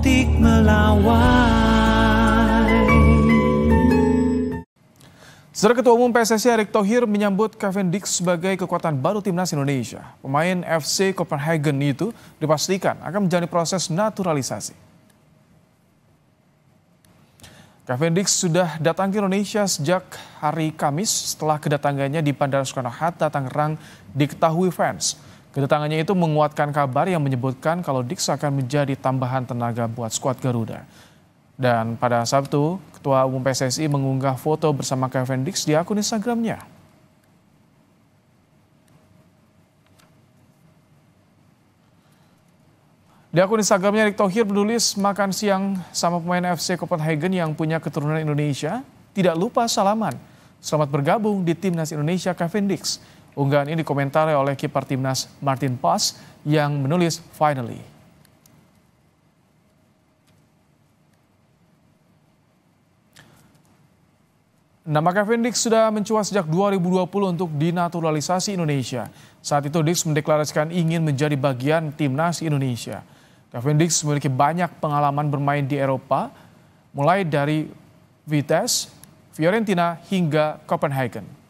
Titik melawan. Saudara Ketua Umum PSSI Erick Thohir menyambut Dix sebagai kekuatan baru timnas Indonesia. Pemain FC Copenhagen itu dipastikan akan menjalani proses naturalisasi. Dix sudah datang ke Indonesia sejak hari Kamis setelah kedatangannya di Bandara Soekarno-Hatta, Tangerang diketahui fans. Kedatangannya itu menguatkan kabar yang menyebutkan kalau Dix akan menjadi tambahan tenaga buat skuad Garuda. Dan pada Sabtu, Ketua Umum PSSI mengunggah foto bersama Kevin Dix di akun Instagramnya. Di akun Instagramnya, Erick Thohir menulis makan siang sama pemain FC Copenhagen yang punya keturunan Indonesia, tidak lupa salaman. Selamat bergabung di Timnas Indonesia Kevin Dix. Unggahan ini dikomentari oleh kiper timnas Martin Pas yang menulis finally. Nama Kevin Dix sudah mencuat sejak 2020 untuk dinaturalisasi Indonesia. Saat itu Dix mendeklarasikan ingin menjadi bagian timnas Indonesia. Kevin Dix memiliki banyak pengalaman bermain di Eropa, mulai dari Vitesse, Fiorentina hingga Copenhagen.